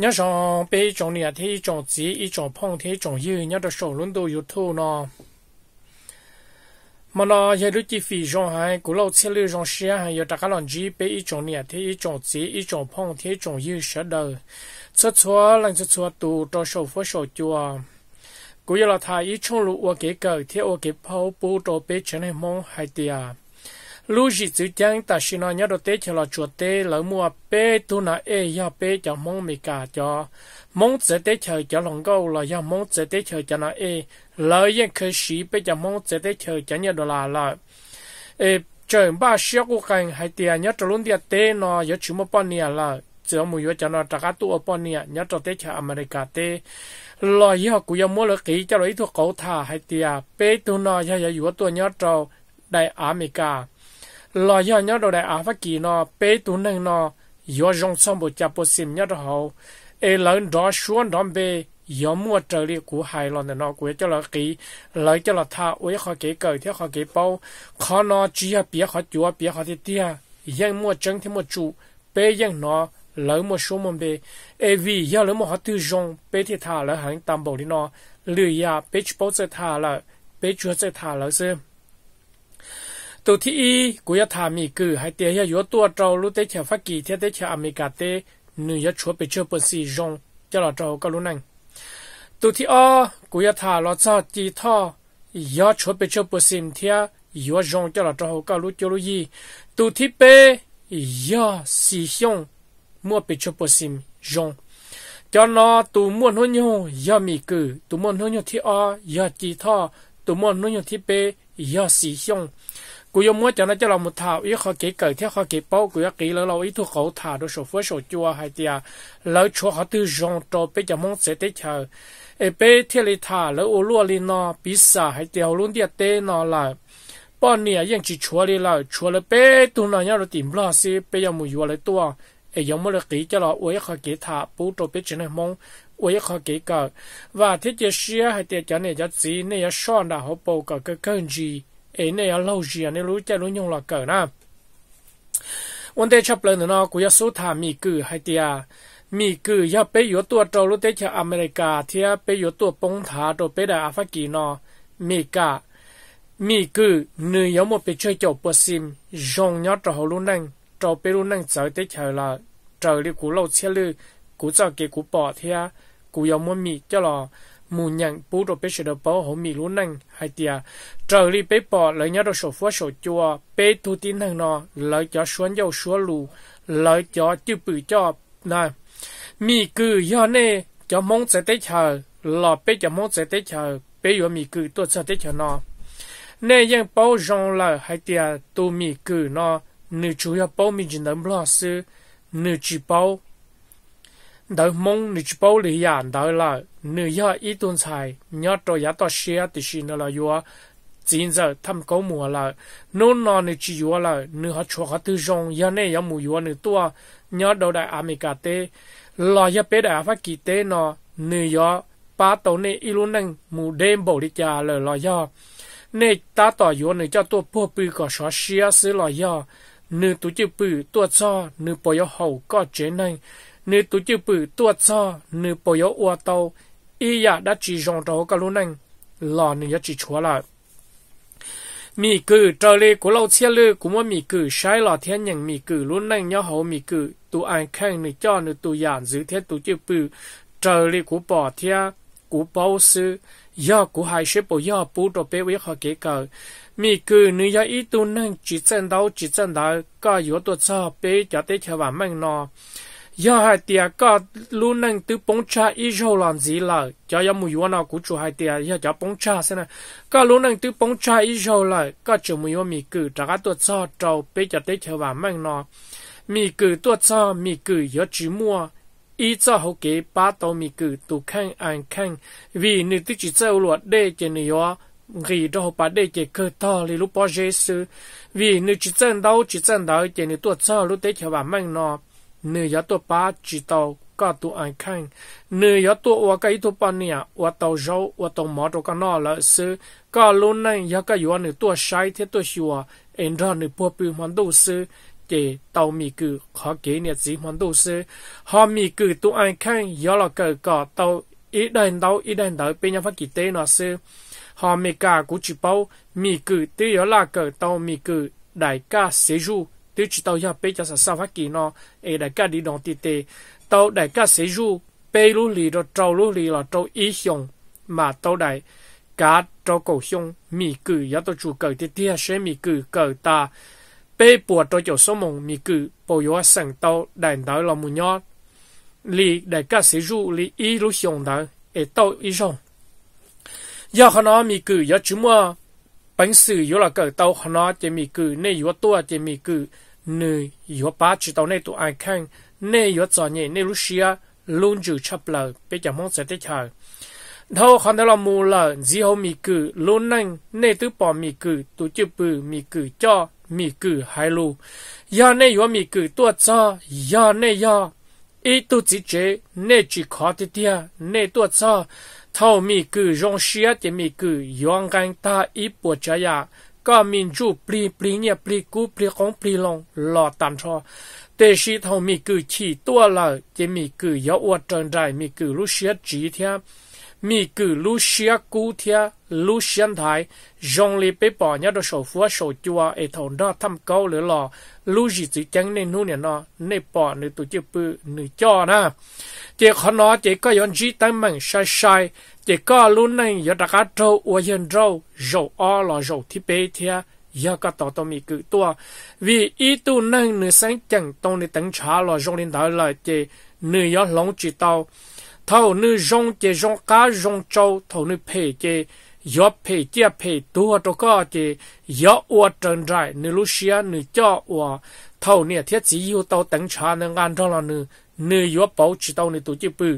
nhớ rằng bây giờ này thì chọn chỉ ít chọn phong thế chọn dư nhớ được sổ luôn đồ yếu thô nó mà nó giờ lúc chi phi rằng hay cú lâu xe lưu rằng xe hay giờ các lần gì bây ít chọn này thì ít chọn chỉ ít chọn phong thế chọn dư sẽ đời xuất xóa lần xuất xóa tù cho sổ phó sổ chùa cũng giờ là thay ít chọn lũ ở cái cờ thì ở cái phao bù cho bây chân hay mong hai tiệt lu gì chữ chăng ta xin nói nhớ đồ tế cho lo chuột tế lỡ mua pe tu na e ya pe cho mong mì cả cho mong sẽ tế chờ cho lòng câu là ya mong sẽ tế chờ cho na e lỡ yên khơi sĩ pe cho mong sẽ tế chờ cho nhớ đồ là là e trời ba xíu của cảnh hay tiền nhớ cho luôn tiền tế nó nhớ chú một bọn nè là chỉ mua yếu cho nó trả cá tu ở bọn nè nhớ cho tế chờ America tế lo yếu của ya mua lỡ kỹ cho lấy thuốc cầu thả hay tiền pe tu nó ya ya yếu tu nhớ cho đại America lo yo nhớ đồ đại áo phát kỳ nó bế tú nâng nó yo dòng xong bộ chạp bộ xìm nhớ đồ hậu ê lớn đó xuống đó bê yo mua trở li của hai lo nè nó của cho là kỳ lấy cho là tha uế khó kế cờ theo khó kế bao khó nó chỉ là bía khó chúa bia khó thì tia yên mua chân thì mua chủ bê yên nó lỡ mua xuống môn bê ê vì yo lỡ mua họ tư dòng bê thì tha lỡ hàng tạm bộ đi nó lười ya bê chú bộ sẽ thả lỡ bê chúa sẽ thả lỡ xem ตัวที่อีกูยาถามีคือให้เตียยัวตัวเรารู้เตชะฟักกีเทเตชะอเมริกาเตนึ่ยชัวไปเชื่อเปอร์ซีจงจะหลอเราก็รู้นั่งตัวที่ออกูยาถาลอซอจีท่อยอชัวไปเชื่อเปอร์ซิมเทียยัวจงจะหลอเราก็รู้จะรู้ยี่ตัวที่เปยอสีฮงมั่วไปเชื่อเปอร์ซิมจง cho nó tụ muốn hôn nhau do mì cử tụ muốn hôn nhau thì o do chỉ thọ tụ muốn hôn nhau thì bê do xì xong กูยมัวจากนั้นจะเรามุดเท้าอีขอกี่เกิดเที่ขอกี่เป้ากูยกีแล้วเราอีทุกเขาถ่าโดยโซฟัวโซจัวไฮเดียแล้วชัวเขาตื้อจงโตไปจะมองเสร็จเธอเอเปเทลิถ่าแล้วอูรัวลีนอปิซาไฮเดียวลุ่นเดียเตนอละป้อนเนี่ยยังจีชัวลีละชัวเลยเป้ตุนเนี่ยเราติมลาซีไปยังมุยัวเลยตัวเอยังมุเลยกีจะเราอวยขอกี่ถ่าปูโตไปจะในมองอวยขอกี่เกิดว่าที่จะเชียไฮเดียจะเนี่ยจะสีเนี่ยช้อนดาเขาปูเกิดเกินจี ấy này à, lâu gì anh à, à. lú chơi nhung là cỡ na vấn đề chấp lên nó cũng 要 số thà mì cử hay tia mì cử 要被有多州路得去 America 贴被有多崩塌都被来阿发吉呢美加米 cứ nữ yếu một bị chơi chậu bơ sim dùng nhớ trò hồ luôn năng trò bê luôn năng chơi tới chơi là trời đi cú lâu xe lư cú cho cái cú bỏ thea cú yếu một mì cho là mù nhận bù đồ bế sử đồ bó hổ mì lũ năng hay tìa. Trở lì bế bỏ lời nhá đồ sổ phúa sổ chua, bế thu tín thằng nọ, lời cho xuân dâu xua lù, lời cho chư bử cho, nà. Mì cử yó nê, cho mong sẽ tế chờ, lò bế cho mong sẽ tế chờ, bế yó mì cử tuột sẽ tế chờ nọ. Nê yên bó rong lời hay tìa, tu mì cử nọ, nữ chú yó bó mì dình đấm lò sư, nữ chú bó. Đợi mong nữ chú bó lì yàn đợi lời nữ do ít tuần sai nhớ tôi giá to xe thì xin là yo chín giờ thăm có mùa là nô nọ nữ chỉ yo là nữ họ chua họ tư rong giờ này giờ mùa yo nữ tua nhớ đầu đại America tê lo giờ bé đại phát kỳ tê nọ nữ do ba tàu này ít luôn năng mù đêm bầu đi cha lời lo do nên ta tỏ yo nữ cho tôi bùa bự có xóa xe xứ lo do nữ tu chữ bự tua cho nữ bồi hậu có chế năng nữ tu chữ bự tua cho nữ bồi yo ua tàu ý đã chỉ dùng đầu cái luôn anh lò nên chỉ chúa lại mì cử trở lê của lâu chia lư cũng mà mì cử sai lò thiên nhận mì cử luôn anh nhớ hậu mì cử tụ ai khen nữa cho nữa tụ giản giữ thế tụ chưa bự trở lê của bỏ thiên của bao sư do của hai sư bộ do bù đồ bé với họ kể cờ mì cử nữ do ý tu năng chỉ chân đấu chỉ chân đấu có yếu tụ cho bé cho tới chờ và mang nó giờ dạ, hai tia có luôn năng từ bóng cha ít rồi làm gì là cho dạ, em dạ, mùi vua nào cũng chủ hai tia giờ cho bóng cha xem này có luôn năng từ bóng cha ít rồi là có chủ mùi vua mì cử trả cái tuột cho trâu bây giờ tới theo bà mang nó mì cử tuột cho mì cử giờ chỉ mua ít cho hậu kế ba tàu mì cử tu khăn an khăn vì nữ tư chỉ sao luật để cho nữ vua ghi cho hậu bà để cho cơ to li lúc bao giờ sự vì nữ chỉ chân đâu chỉ chân đâu cho nữ tuột cho lúc tới theo bà mang nó นื้อยาตัวป้าจีเตาก็ตัวอันคังเนื้อยาตัวว่าก็อีตัวปานเนี่ยว่าเตาเจ้าว่าตองหมอตัวก็นอแล้วซื้อก็ลุ้นนั่นยาก็อยู่หนึ่งตัวใช้เทตัวชัวเอ็นรอนหนึ่งพัวปืนมันดูซื้อเจเตามีกือขอเกเนี่ยสีมันดูซื้อหอมีกือตัวอันคังยาเราเกิดก็เตาอีเดินเตาอีเดินเตาเป็นยังฟักกิเตนอซื้อหอมีกากูจิเป้ามีกือตียาเราเกิดเตามีกือได้กาเสียจู tôi chỉ tàu ya bây giờ sản sao phát kỳ nó ấy đại ca đi đồng tì tê tàu đại ca sẽ du bây lú lì rồi trâu lú lì là trâu ý hiong mà tàu đại cá trâu cổ hiong mì cử ya tôi chủ cử tê tê sẽ mì cử cử ta bây bùa trâu chỗ số mông mì cử bầu yếu sẵn tàu đại đó là mù nhót lì đại ca sẽ du lì ý lú hiong đó ấy tàu ý hiong giờ họ nói mì cử giờ chúng mua bánh sử yếu là cỡ tàu họ nói chỉ mì cử nên yếu tua chỉ mì cử nư yếu ba chỉ tàu này tụ ai khang nê yếu cho nhẹ nê Russia luôn giữ chấp lờ bây giờ mong sẽ tích hợp đâu khăn đó là mù lờ dì hô mì cử luôn năng nê tứ bỏ mì cử tụ chữ bự mì cử cho mì cử hai lu. do nê yếu mì cử tua cho do nê do ít tụ chỉ chế nê chỉ khó tí tia nê tua cho thâu mì cử rong xia thì mì cử yong gang ta ý bộ trái ก็มินจูปรีปรีเนี่ยปรีกูปรีของปรีลงหลอตันชอแต่ชีทมีกือขี่ตัวเราจะมีกือยอวดเจงใจมีกือููเชียจีเทียมีกือููเชียกูเทีย Lucian Thái, dòng lì bế bỏ nhá đồ sổ phúa sổ chua, ế thầu nọ thăm câu lửa lò, lưu gì chữ chăng nên nụ nè nọ, nè bỏ nè tụ chữ bự nè cho nà. Chị khó nọ chị có yon dì tăng mạng sai sai, chị có lưu này yá đặc á trâu ua yên trâu, dầu o lò dầu thi bê thia, yá có tỏ tỏ mì cự tua. Vì ý tu năng nè sáng chẳng tông nè tăng trả lò dòng linh đảo lại chị, nè yá lòng chị tàu. Thầu nè dòng chị dòng cá dòng châu thầu nè phê chị, ยอเพเจียเพตัวตัวก็จะยออวดจังไรในรูเชียในเจ้าอวเท่าเนี่ยเทียจีอยู่เตาตังชาในงานท้งเลานื้นื้อยอเป่าจิตเอาในตัวจีปือ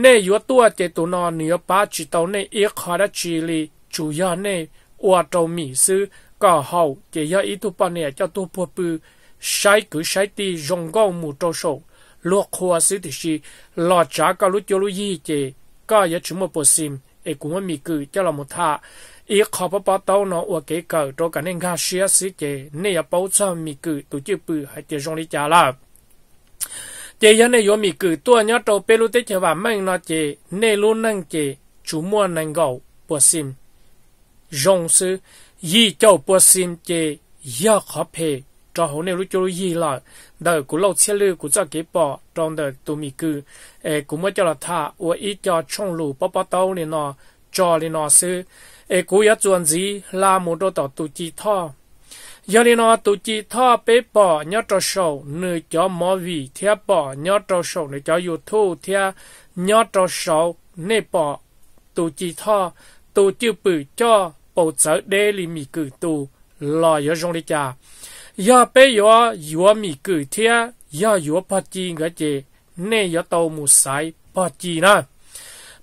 เนยอตัวเจตัวนอนเนื้อป้าจิตเอาในเอกคาดชิลีจุยาเนอวดเรามีซื้อก็เฮาเจียอีตุปเนี่ยเจ้าตัวพัวปือใช้กือใช้ตีจงก้องมูโตโชลวกครัวซื้อตชีหลอดจากกลุ้เจรุยเจก็ยะชุมโมปซิม e cũng mi cử cho là một thà ý khó bà bà nó ở cái cờ cho cả nên ga xia xí nên là bảo cho mi cử tổ chức bự hay chế rong đi trả là chế yên này yo mi cử tua nhớ trâu bê lu tế chế và mang nó chế nên luôn năng chế chủ mua năng gạo bữa sim rong sư yi châu bữa sim chế ya khó phê cho hồ nếu lúc cho gì là đời của lâu xe lưu của cho kế bỏ trong đời tụ mì cư ê cũng mới cho là thả và ít cho trong lù bó bó tàu nên nó cho nên nó sư ê cũng yếu chuẩn gì là một đô tàu tụ chi thọ giờ nên nó tụ chi thọ bế bỏ nhớ cho sầu nơi cho mò vị thia bỏ nhớ cho sầu nơi cho dù thu thia nhớ cho sầu nơi bỏ tụ chi thọ tụ chữ bự cho bầu sở đê li mì cư tù lo yếu rong đi cha 要被要要米古天要要八斤个节，那要到木塞八斤呢？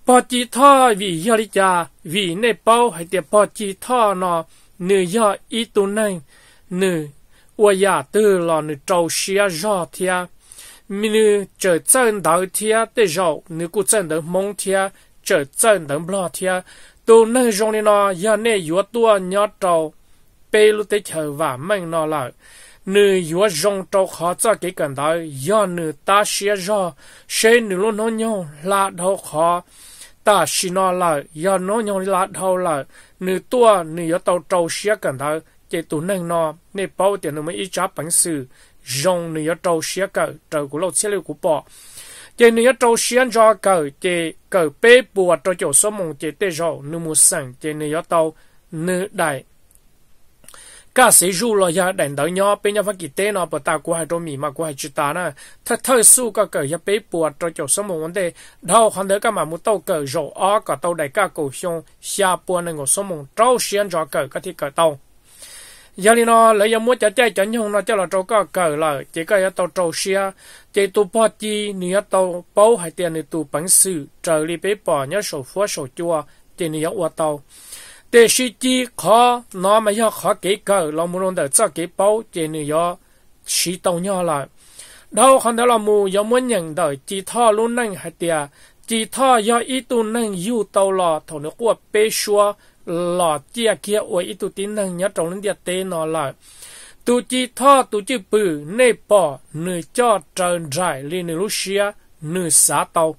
八斤他为要的家为那包还得八斤他呢？你要一度能你我也得了你找些热天，你这正头天的热，你过正头蒙天，这正头不天，都能让你呢要那越多要找。bê lu tế chờ và mình nó lại nữ yếu rong trâu khó cho cái cần đó do nữ ta xia do xe nữ luôn nó nhau là đâu khó ta xì nó lại do nó nhau là đâu lại nữ tua nữ yếu tàu trâu xia cần đó chỉ tụ nâng nó nên bảo tiền nó mới ít trả bằng sự rong nữ yếu trâu xia cờ trâu của lâu xe lưu của bò chỉ nữ yếu trâu xia do cờ chỉ cờ bê bùa trâu chỗ số mông chỉ tê rau nữ mua sẵn chỉ nữ yếu tàu nữ đại cả sĩ du lo nhà đèn đỡ nhau, bên nhau phát kỳ tế nó bảo ta của hai đôi mì mà của hai chữ ta nè thật thời su các cờ ya bế bùa cho chỗ sớm một vấn đề đâu hắn đỡ cả mà muốn tàu cờ rổ ó cả tàu đại cả cổ xong xa bùa nên ngồi số một trâu xuyên cho cờ các thì cờ tàu giờ đi nó lấy giờ muốn cho chơi cho nhung nó cho là trâu cả cờ là chỉ có nhà tàu trâu xia chỉ tu bỏ chi nữa tàu bao hai tiền nữa tu bắn sự trời đi bế bỏ nhớ sổ phua sổ chua chỉ nữa qua tàu แต่สิจีขอน้อไม่ยอขอเก๋เกอเรามูลงแต่เจ้าเก๋เป้าเจนึยอสีตองยอละเราคนเรามูยอมวันอย่างเดอจีท่อรุ่นนั่งหัดเตียจีท่อยออีตุนั่งยู่เตาหลอถนกัวเปชัวหลอเจียเกียอวยอีตุตินั่งยอตรงนั้นเดียเตนอละตูจีท่อตูจีปือเนปอเนื้อจอเจริญใจลีเนรุเซียเนื้อสาเตาเ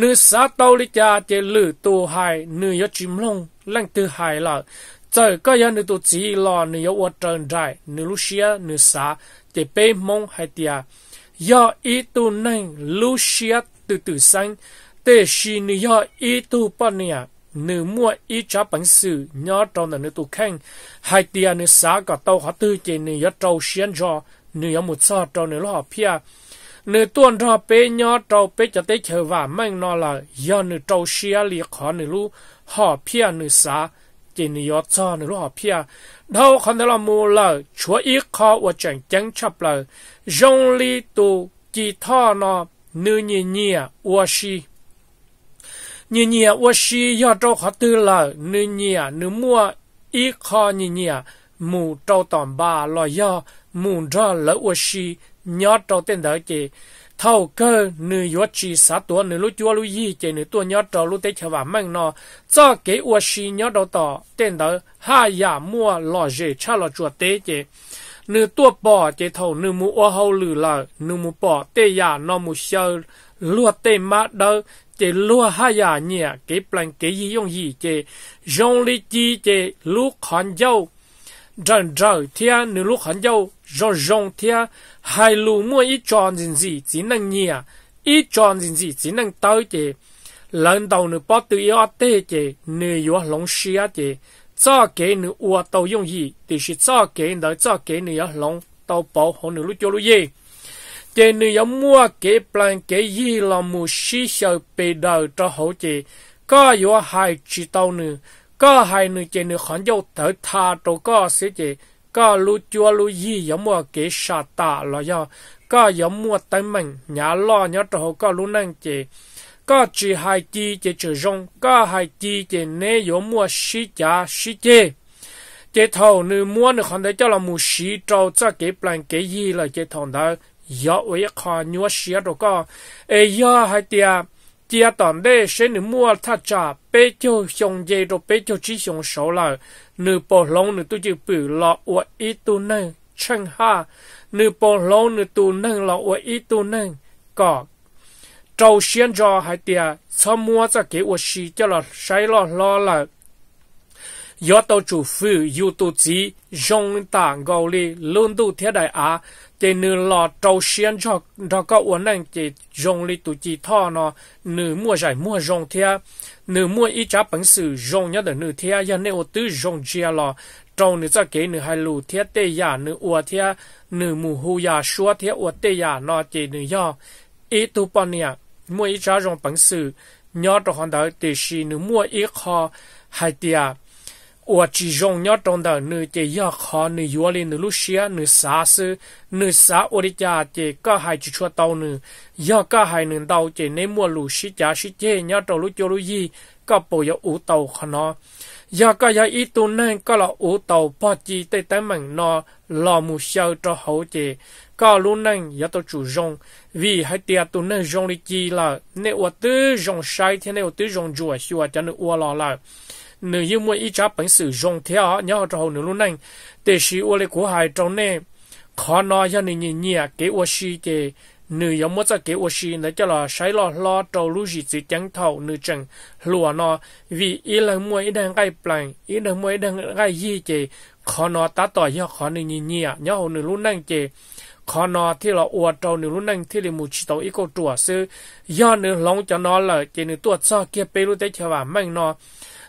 นื้อสาเตาลิจาเจลือตูไฮเนื้อยอจิมลง lăng từ hai là giờ có nhà nữ tụ chỉ là nữ yêu ở trần trại nữ Lucia nữ xã để bê mong hay tia do ý tu nâng Lucia từ từ xanh để xì nữ do ý tu bọn nè nữ mua ý trả bản sự nhớ trong là nữ tụ khen hay tia nữ xã cả tàu họ tư chế nữ yêu trâu xiên cho nữ yêu một sao trâu nữ họ pia nữ tuôn ra bê nhớ trâu bê cho tới chờ và mang nó là do nữ trâu xia liệt họ nữ lu ha pia nu sa jin yo cha nu ro pia dau khan la mu la chua i kha wa chang chang chap la jong li tu ji tha no nu ni ni wa shi ni ni wa shi ya to kha tu la nu ni nu mu i kha ni ni mu to tam ba lo ya mu da la wa shi nya to ten da ji thâu cơ nữ yếu chi sát tua nữ lúc chúa lúc gì chỉ nữ tua nhớ trò lúc tế chờ và mang nó cho kế ua xì nhớ đầu tỏ tên đó ha ya mua lò dễ cha lò chuột tế chỉ nữ tua bỏ chỉ thầu nữ mu ua hầu lử lờ nữ mu bỏ tê ya nó mu sơ lúa tê má đơ chỉ lúa ha ya nhẹ kế plan kế gì 用 gì chỉ rong lý chi chỉ lúc khăn dâu trần trời thia nữ lúc hắn dâu rong rong thia hai lù mua ít tròn gì gì chỉ năng nhìa à. ít tròn gì gì chỉ năng tới chị lần đầu nữ bắt tự yêu tê chị nữ yếu lòng xia chị cho cái nữ ua tàu 用意 thì là cho cái nữ cho cái nữ yếu lòng tàu bảo hộ nữ lúc cho lúc gì chị nữ yêu mua cái plan cái gì là một xí sợ bề đời cho hậu chị có yêu hai chỉ tàu nữ có hai nữ chế nữ khán dâu thở tha trâu có sẽ chế có lu chua lu yi giống mua kế sa tạ lo do có mua tay mình nhà lo nhớ trâu có lu năng chế có chỉ hai chi chế rong có hai chi chế nê mua sĩ cha sĩ chế chế thầu nữ mua nữ khán thấy cho là mua sĩ trâu cho kế plan kế yi là chế thầu đó ยอเวคอนัวเสียดก็เอยอให้เตีย chia tòn đê sẽ nữ mua tha trả bê cho xong dê rồi bê cho chỉ xong số là nữ bỏ lông nữ tu chữ bự lọ ủa ý tu nâng chân ha nữ bỏ lông nữ tu nâng lọ ủa ý tu nâng cỏ trâu xiên cho hai tia sao mua cho kế ủa xì cho là sai lọ lọ là yo to chu fu yu tu chi jong ta go li lun tu thế đại á te nư lo trâu xiên cho cho có uốn năng chỉ jong li tu chi tho nó nư mua giải mua jong thế nư mua ít trả bản sự jong nhớ được nư thế ya nêu tứ jong chia lo trâu nư cho kế nư hai lù thế tê ya nư ua thế nư mù hu ya xua thế ua tê ya nó chỉ nư yo ít tu bọn nè mua ít trả jong bản sự nhớ được hoàn đời thì chỉ nư mua ít kho hai tia 我只用要懂得你这要好，你原来你路线，你啥事，你啥我的家这个还只说到你，要个还能到这你莫路是家是这要走路走路一，个不要无到可能，要个要一度能个了无到不记得他们那老母小着好这，个路能要到主用，vì hai tia tu nên dùng đi chi là nếu tôi dùng sai thì nếu tôi dùng chùa chùa cho nên uo lo là nữ yêu mua ít chấp bản sự dùng theo nhau cho hậu nữ luôn anh để sĩ ô lệ của hai trong nè khó nói cho nữ nhị nhị cái à, ô sĩ cái nữ yêu mua cho cái ô sĩ nó cho là sai lo lo trâu lũ gì chỉ chẳng thầu nữ chẳng lùa nó vì ý là mua ít đang gai plan ý là mua ít đang gai gì cái khó nó tá tỏi nhau khó nữ nhị nhị à, nhau hậu nữ luôn anh cái ขอนอที่เราอวดเราหนึ่งรุ่นนั่งที่ริมูชิโตอีกตัวซื้อย่อหนึ่งลงจะนอนเลยเจนึงตัวซอเกียไปรู้ได้เชว่าไม่นอ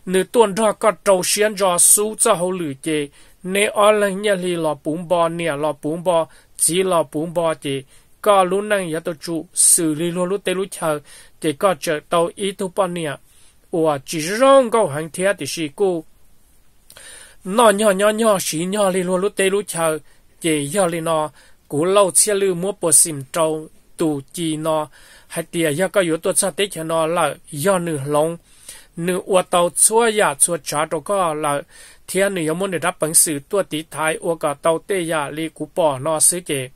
nữ tuần đó có trâu xiên cho su cho hậu lử chê nè ở lên nhà lì lò bò nè lò bún bò chỉ lò bún bò chê có lúc năng ya tôi chủ xử lý luôn lúc tê lúc chờ có chờ tàu ý bò nè ủa chỉ rong câu hàng thiệt thì sĩ cô nó nhỏ nhỏ nhỏ xí nhỏ lì luôn lúc tê lúc chờ chỉ giờ lì nó cú lâu chia lư mua bò xìm trâu tù chi nó hay tiệt ya có yếu tôi sao tết cho là do nửa lông หนึ่งอวเตาชั่วยาชั่วชาตวก็เราเทียนหนึ่งยมนได้รับปังสือตัวตีไทยอวกาเตาเตยาลีกุปอนอซื้อเจห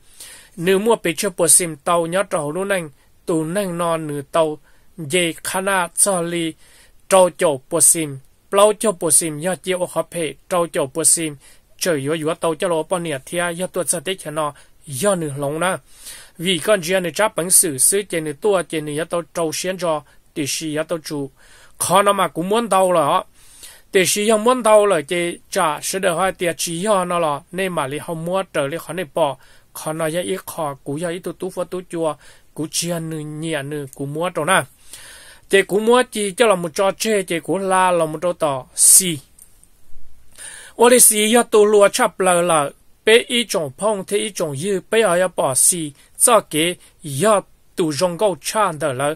นึ่งมั่วไปเชื่อปวดซิมเตายอดเราลุนั่งตูนั่งนอนหนึ่งเตาเยคณะจอลีเจ้าโจปวดซิมเปล่าเจ้าปวดซิมยอดเจียวอคาเพเจ้าโจปวดซิมเจออยู่อยู่เตาเจ้าโลปอเนียเทียยอดตัวสติกนอย่อหนึ่งลงนะวีก้อนเจียนในจับปังสือซื้อเจนนตัวเจนนยอดเตาเจ้าเชียนจอติชียอดเตาจู khó mà cũng muốn đâu là thì chỉ không muốn đâu là chỉ trả sự đời hoa thì chỉ cho nó nên mà lý không mua trở này bỏ khó nó ra ít khó cú ra ít tu tu phật tu chia nư nhẹ nư cú mua chỗ chỉ cú mua chỉ cho là một trò chơi chỉ cú la là một trò tỏ xì ô lý xì cho tu lúa chắp lờ lờ bé ít phong thì ít trồng dư bé ở bỏ xì cho cái giờ tu rong gấu chan đời lờ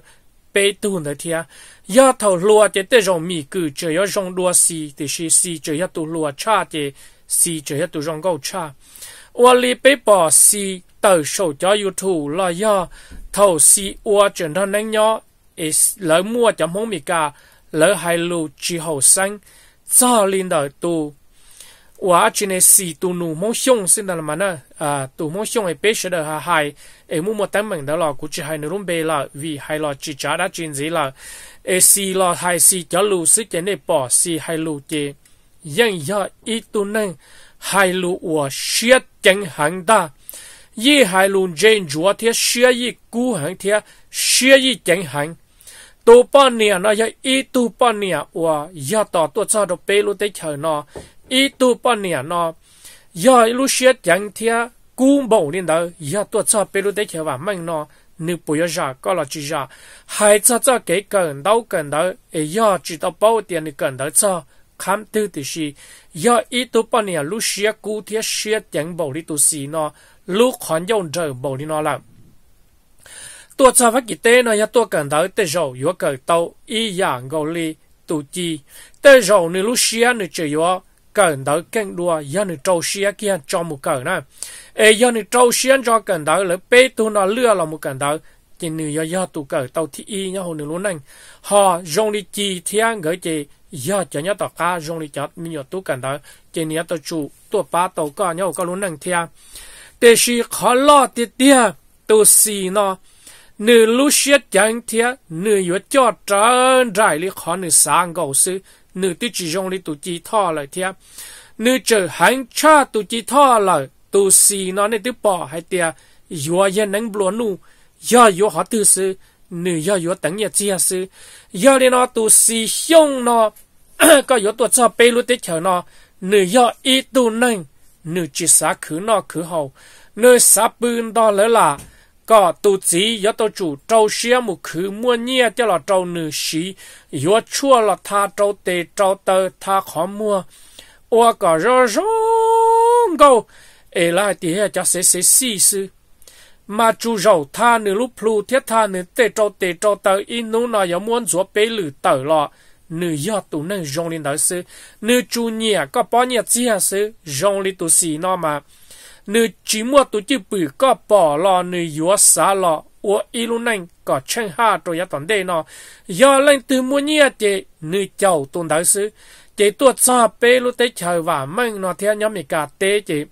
被动的天，丫头落的这种米狗，只要上落西的是西，只要都落差的西，只要都上够差。我里被把西到手加油土了呀，头西我整他能呀，一老莫就莫米家，老海路之后生，早领导都。我今年是都努梦想现在了嘛呢啊，都梦想也别说的哈还，哎，木木等门的了，估计还能准备了，为还了只家的经济了，哎是了还是条路是给你 bỏ 是还路的，人要一都能还路我学更很大，也还路人昨天学一古很天学一更很。ตัวป้อนเนี่ยนะยาอีตัวป้อนเนี่ยว่าอย่าต่อตัวเจ้าดอกเปรูได้เฉยเนาะ一度半年呢，要一路学讲天，古某领导要多少比如得去玩命呢，你不要啥搞了就啥，还早早给跟到跟到，也要知道宝典的跟到早。看到的是，要一度半年路学古天学讲某的都是呢，路看用着某的呢了。ตัวจาวักิเตนะยตัวกันดาเตโจยัวเกิดเตาอีอย่างกอลีตุจีเตโจนี่ลูเซียนี่เจียว cần đỡ kinh đua dân được trâu xia kia cho một cờ nè ê dân được trâu xia cho cần đỡ là bê tu nó lừa là một cần đỡ chỉ nữ do do tụ cờ tàu thi y nhá hồ nữ luôn anh họ dùng đi chi thiên gửi chị do cho nhá tàu ca dùng đi chặt mình nhớ tụ cần đỡ chỉ nhá tàu chủ tụ ba tàu ca, nhá hồ luôn anh thiên để khi họ lo tiệt tiệt tụ xì nó nữ lúc xia chẳng thiên nữ yo cho trơn rải lý họ nữ sang gầu sư nữ tu chỉ dùng đi tu chỉ thọ lời thia nữ chờ hành cha tu chỉ thọ lời tu si nó nên tu bỏ hay tia yo yên nắng bùa nu yo yo họ tu sư nữ yo yo tận nhà chia sư yo đi nó tu si xong nó có yo tu cho bê luôn tết chờ nó nữ yo ít tu nâng nữ chỉ sa khứ nó khứ hậu nữ xá bươn đó lỡ là có tu sĩ yo to chủ trâu xia mu khứ mua nhia cho là trâu nữ sĩ yo chua là tha trâu tê trâu tơ tha khó mua ô có rơ rong câu ê lại thì hệ cho sẽ sẽ xì sư mà chú rầu tha nữ lúc plu thiết tha nữ tê trâu tê trâu tơ in nú nó yo muốn chúa bế lử tờ lọ nữ yo tu nâng rong lên đó sư nữ chú nhia có bao nhiêu chi hà sư rong lên tu sĩ nọ mà nữ chỉ mua tổ chức bự có bỏ lò nữ yếu xá lò ủa y lúc có chân ha rồi giá toàn đây nó giờ lên từ mua nhia chị nữ chầu tôn đại sứ chị tua cha bê lúc tế chơi và mang nó theo nhóm cả tế chị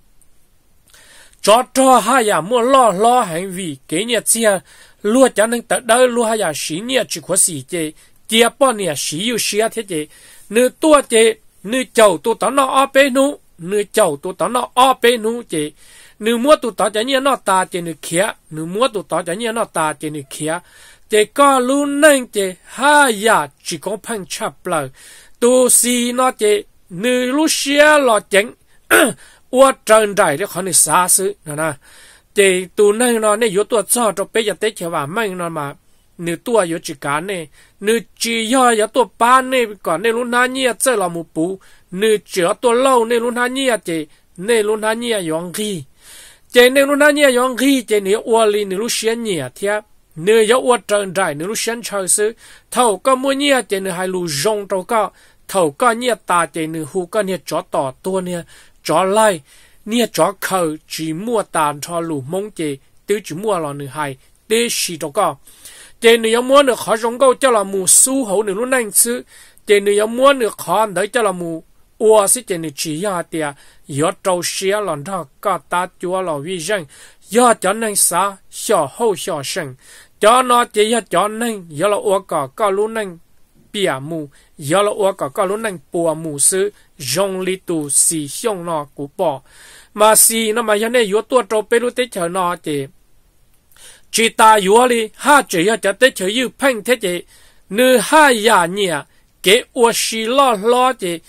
cho cho hai nhà mua lo lo hành vi kế nhà chia luôn chẳng nên tới đây luôn hai nhà xí nhà chỉ có xí chị chia bao nhà xí yêu xí thế chị nữ tua chị nữ chầu tua tao nó ở bên nữa nửa chầu tụ tao nó o nu chị nửa mua tụ tao chả nhớ ta chị nửa khía nửa mua tụ tao chả nhớ ta chị nửa khía chị có lu nâng chị ha ya chỉ có phăng chập lờ tụ si nó chị nửa lu xia lo chỉnh ua trần đại để khỏi nửa xa xứ nè nè chị tụ nâng nó nè yếu tụ cho cho bây giờ tới chả vào mang nó mà nửa tua yếu chỉ cá nè nửa chỉ do yếu tụ ba nè còn nè lu na nhia chơi là một bù nữ chữa tua lâu nên luôn ha nhia chị nên luôn ha nhia yong ghi chị nên luôn ha nhia yong ghi chị nếu ua li nữ lúc xuyên nhia thia nữ yếu ua trần trải nữ lúc xuyên chơi sư thầu có mua nhia chị nữ hai lù rong trâu có thầu có nhia ta chị nữ hù có nhia chó tỏ tua nhia chó lai nhia chó khâu chỉ mua tàn cho lù mong chị tiêu chỉ mua là nữ hai tê xì trâu có chị nữ yếu mua nữ khó rong câu cho là mù su hậu nữ lúc nanh sư chị nữ yếu mua nữ khó đợi cho là mù 我是真的吃呀的，要找些了他搞大脚了卫生，要叫能啥小后小生，叫那的要叫能要了我搞搞路能别木，要了我搞搞路能薄木是用力度是向那古包，嘛是那么现在有多少被路得着那的，其他有哩哈只要叫得着有碰得的，你哈呀你，给我洗了了的。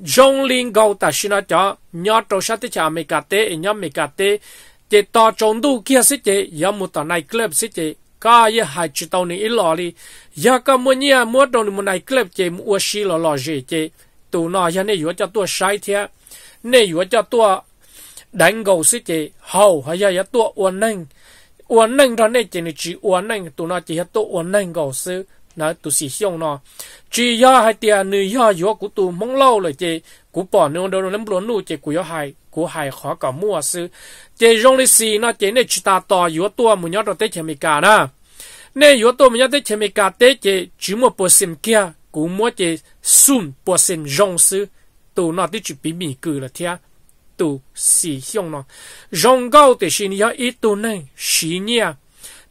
jong John Lingo ta shina cho nhỏ trâu sát tới cha mẹ cả tế nhỏ mẹ cả tế chế to trông đủ kia sĩ chế ya mu ta nai club sĩ chế ka ye hai chi tao ni lo li ya ka mu nia mu tao ni mu nai club chế mu wa shi lo lo je chế tu na ya ne yo cha tua sai thia ne yo cha tua đánh gầu sĩ chế hầu hay ya tua uan nang uan nang ra ne chế ni chi uan nang tu na chế tua uan nang gầu sư nó tụ sĩ xong nó chỉ do hai tia nữ do yếu của tụ mong lâu rồi chị của bỏ nương đâu lắm luôn luôn chị của yếu hai của hai khó cả mua sư chị rong đi xì nó chị này chỉ ta to yếu tu muốn nhớ rồi tới chemi cả na nè yếu tua muốn nhớ tới chemi cả tới chị chỉ một bộ sim kia của mua chị sum bộ sim rong sư tụ nó đi chỉ bị mì cừ là thia tụ sĩ xong nó rong gạo thì xin yếu ít tụ này xí nhia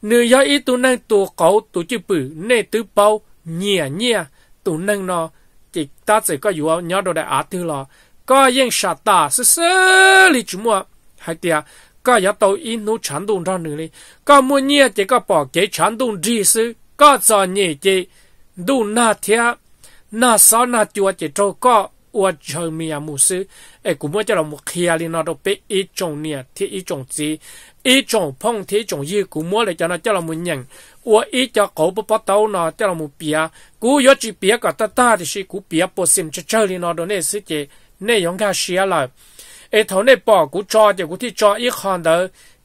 nữ do ít tu năng tu cậu tu chữ bự nê tứ bao nhẹ nhẹ tu năng nó chỉ ta chỉ có dù nhớ đồ đại á tư lo có yên sa ta sơ sơ lý chú mua hay tiệt có yếu tố ít nô chán đông ra nữa có mua nhẹ chỉ có bỏ cái chán đông gì sư có cho nhẹ chỉ đủ na thia na sao na chùa chỉ trâu có ua chơi mía mù sư cũng mua cho là kia li nó đâu biết ít trồng nhẹ thì ít trồng gì ý chọn phong thế chọn gì cũng mua lại cho nó cho là một nhận và ý cho cậu bố bắt đầu nó cho là một bia cú yếu chỉ bia cả ta ta thì sẽ cú bia bố xem cho chơi đi nó đó này sẽ chế này giống cái xia là ấy thằng này bỏ cú cho thì cú thì cho ý khăn đó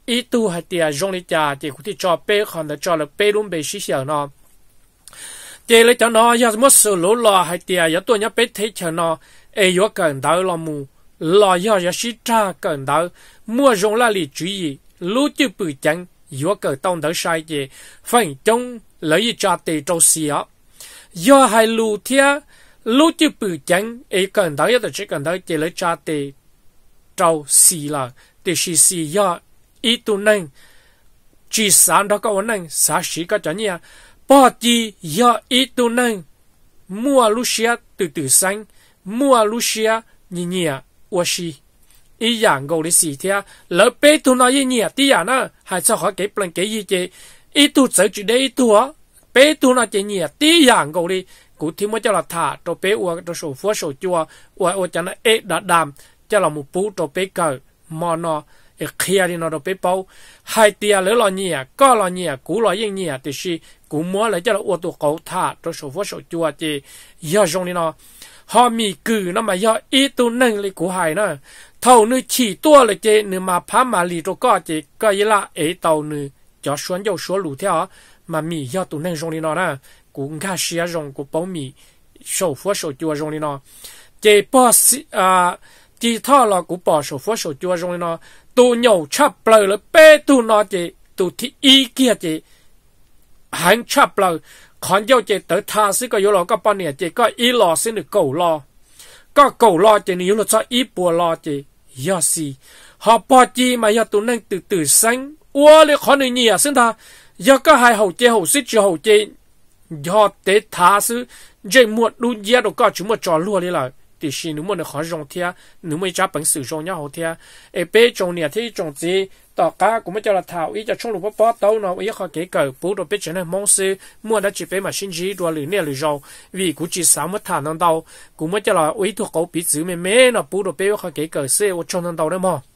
ý tu hay tiền dùng đi trả thì cú thì cho bê khăn đó cho là bê luôn bê xí xia nó chế lại cho nó giờ mất sự lỗ lo hay tiền giờ tôi nhớ bê thế cho nó ấy yếu cần đâu lo mù lo giờ giờ xí cha cần đâu, mua dùng là lý chú ý lu chứ bự chẳng yo cờ tông đỡ sai gì phần trong lấy cho tì trâu xì á do hai lu thia lu chứ bự chẳng ấy cần đỡ yo chỉ cần đỡ chỉ lấy cha tì trâu xì là tì xì xì yo ít tu nâng chỉ sáng đó có nâng sáng xí có chẳng nhỉ bỏ chi yo ít tu nâng mua lu xia từ từ xanh mua lu xia nhỉ nhỉ 我是。ý dạng gồ đi xì thế lỡ bê tu nói gì tí à nó hay sao hỏi cái plan cái gì chứ ý tu sợ chuyện đấy tu á bê tu nói gì tí dạng gồ đi cụ thì mới cho là thả cho bê uo cho sổ phua sổ chua uo uo cho nó ế đã đàm cho là một bú bê cờ mò nó ế kia đi nó cho bê bao hai tia lỡ lo nhỉ có lo nhỉ cú lo gì nhỉ thì si cú mua lại cho là uo tu cầu thả cho sổ phua sổ chua chứ giờ dùng đi nó họ mì cử nó mà do ý tu nâng lấy của hải nó thầu nữ chỉ tua là chế nữ mà phá mà lì rồi có chế có ý ấy tàu nữ cho xuống dầu xuống lũ theo mà mì do tu nâng rong đi nó đó cũng khá xia rong của bóng mì sầu phố sầu chua rong đi nó chế bỏ à chỉ thọ là cũng bỏ sầu phố sầu chua rong đi nó tu nhậu chắp lời là bê tu nó chế tu thì ý kia chế hắn chắp lời còn dâu chị tới tha sĩ có yếu lo có bao nhiêu chị có ít lo xin được cầu lo có cầu lo chị nếu là cho ít bùa lo chị do gì họ bỏ chi mà do tụi nên từ từ xanh ua liệu khó này nhỉ à, xin tha, do có hai hậu chị hậu xích cho hậu chị do tế tha sĩ chị muộn đu dê đồ có chúng một trò luôn đi lại thì xin nếu mà nó khó dùng thì nếu mà chấp bằng sử dụng nhau thì ở bên trong này thì trong gì tỏ cá cũng mới cho là thảo ý cho trong lúc bó tàu nó ý khó kể cờ bố đồ biết chén này mong sư mua đã chỉ phải mà xin gì đồ lưỡi nè lưỡi rau vì cũng chỉ sáu mất thả năng tàu cũng mới cho là ý thuộc cậu bị giữ mềm mềm nó bố đồ biết khó kể cờ xe ở trong năng tàu đó mà